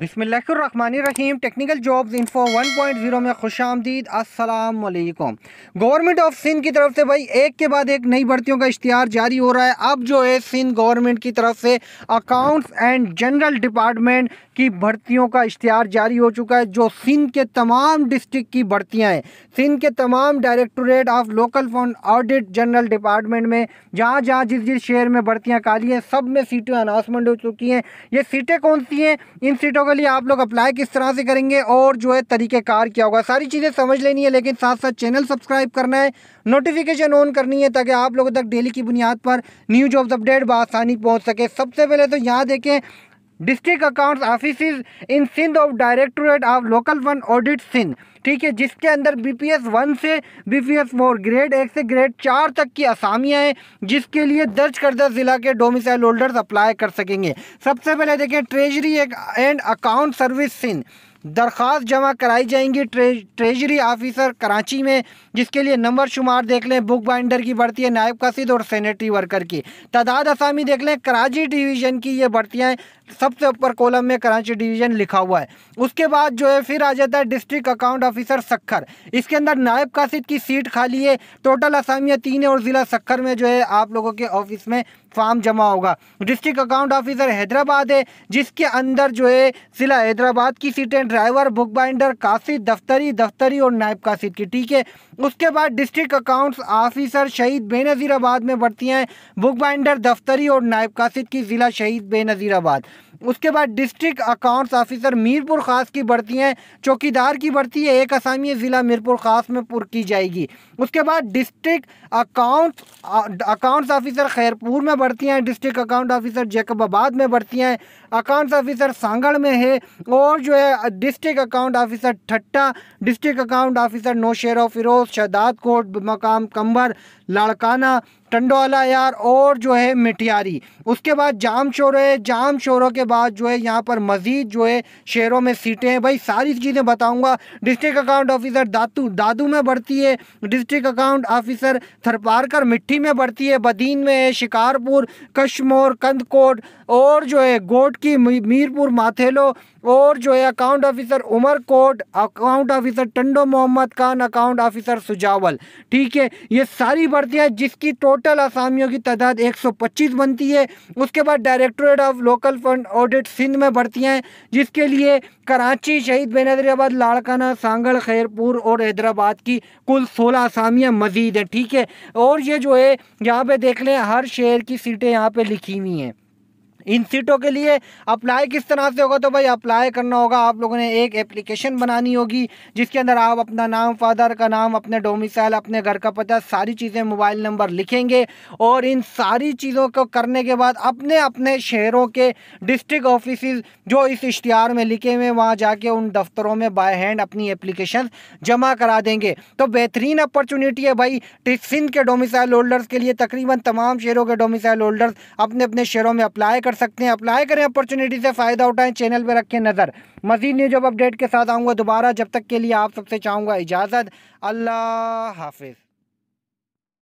बिसमीम technical jobs info 1.0 में खुश आमदीद असलकुम गवर्नमेंट ऑफ सिंध की तरफ से भाई एक के बाद एक नई भर्तियों का इश्तहार जारी हो रहा है अब जो है सिंध गवर्नमेंट की तरफ से अकाउंट्स एंड जनरल डिपार्टमेंट की भर्तियों का इश्तहार जारी हो चुका है जो सिंध के तमाम डिस्ट्रिक्ट की भर्तियाँ हैं सिंध के तमाम directorate of local fund audit general department में जहाँ जहाँ जिस जिस शहर में भर्तियाँ काली हैं सब में सीटें अनाउंसमेंट हो चुकी हैं ये सीटें कौन सी हैं इन सीटों वाली आप लोग अप्लाई किस तरह से करेंगे और जो है तरीक़ेकार क्या होगा सारी चीज़ें समझ लेनी है लेकिन साथ साथ चैनल सब्सक्राइब करना है नोटिफिकेशन ऑन करनी है ताकि आप लोगों तक डेली की बुनियाद पर न्यू जॉब्स अपडेट बसानी पहुँच सके सबसे पहले तो यहाँ देखें district accounts office in Sindh of directorate of local वन ऑडिट सिंध ठीक है जिसके अंदर बी पी एस वन से B P S four grade एक से ग्रेड चार तक की असामियाँ हैं जिसके लिए दर्ज करदा ज़िला के डोमिसाइल होल्डर्स अप्लाई कर सकेंगे सबसे पहले देखें treasury and account service Sindh दरख्वास्त जमा कराई जाएंगी ट्रे, ट्रेजरी ऑफिसर कराची में जिसके लिए नंबर शुमार देख लें बुक बाइंडर की भर्ती है नायब कसीद और सैनिटरी वर्कर की तादाद असामी देख लें कराची डिवीज़न की ये भर्तियाँ सबसे ऊपर कॉलम में कराची डिवीज़न लिखा हुआ है उसके बाद जो है फिर आ जाता है डिस्ट्रिक्ट अकाउंट ऑफिसर सखर इसके अंदर नायब कासिद की सीट खाली है टोटल असामियाँ तीन है और ज़िला सक्खर में जो है आप लोगों के ऑफिस में फॉर्म जमा होगा डिस्ट्रिक्ट अकाउंट ऑफिसर हैदराबाद है जिसके अंदर जो है ज़िला हैदराबाद की सीटें ड्राइवर बुक बाइंडर कासिद दफ्तरी दफ्तरी और नायब कासिद की ठीक है उसके बाद डिस्ट्रिक्ट अकाउंट्स ऑफिसर शहीद बेनज़ीराबाद में बढ़ती हैं बुक बाइंडर दफ्तरी और नायब कासिद की ज़िला शहीद बेनज़ीराबाद उसके बाद डिस्ट्रिक्ट अकाउंट्स ऑफिसर मीरपुर ख़ास की भर्ती हैं चौकीदार की भर्ती है एक असामी ज़िला मीरपुर ख़ास में पुर की जाएगी उसके बाद district account accounts officer Khairpur में भर्ती हैं डिस्ट्रिक्ट अकाउंट ऑफिसर जैकबाबाद में भर्ती हैं अकाउंट्स ऑफिसर सांगड़ में है और जो है district account officer Thatta district account officer Naushahro Feroze Shahdadkot मकाम कंबर लाड़काना टंडोला यार और जो है मिठियारी उसके बाद जाम शोर है जाम शोरों के बाद जो है यहाँ पर मज़ीद जो है शहरों में सीटें हैं भाई सारी चीज़ें बताऊँगा डिस्ट्रिक्ट अकाउंट ऑफिसर दातू दादू में बढ़ती है डिस्ट्रिक्ट अकाउंट ऑफिसर थरपारकर मिट्टी में बढ़ती है बदीन में है शिकारपुर कश्मोर कंदकोट और जो है गोट की मीरपुर माथेलो और जो है account officer Umerkot account officer Tando Muhammad Khan account officer Sujawal ठीक है ये सारी हैं जिसकी टोटल असामियों की तादाद 125 बनती है उसके बाद directorate of local fund audit Sindh में भर्तियाँ हैं जिसके लिए कराची शहीद बेनदरियाबाद लाड़काना सांगड़ खैरपुर और हैदराबाद की कुल सोलह असामियाँ मजीद हैं ठीक है और ये जो है यहाँ पर देख लें हर शहर की सीटें यहाँ पर लिखी हुई हैं इन सीटों के लिए अप्लाई किस तरह से होगा तो भाई अप्लाई करना होगा आप लोगों ने एक एप्लीकेशन बनानी होगी जिसके अंदर आप अपना नाम फादर का नाम अपने डोमिसाइल अपने घर का पता सारी चीज़ें मोबाइल नंबर लिखेंगे और इन सारी चीज़ों को करने के बाद अपने अपने शहरों के डिस्ट्रिक्ट ऑफिस जो इस इश्तहार में लिखे हुए वहाँ जाके उन दफ्तरों में बाय हैंड अपनी एप्लीकेशन जमा करा देंगे तो बेहतरीन अपॉर्चुनिटी है भाई सिंध के डोमिसाइल होल्डर्स के लिए तकरीबन तमाम शहरों के डोमिसाइल होल्डर्स अपने अपने शहरों में अप्लाई कर सकते हैं अप्लाई करें अपॉर्चुनिटी से फ़ायदा उठाएं चैनल पर रखें नज़र मजीद न्यूज जब अपडेट के साथ आऊँगा दोबारा जब तक के लिए आप सबसे चाहूँगा इजाज़त अल्लाह हाफिज़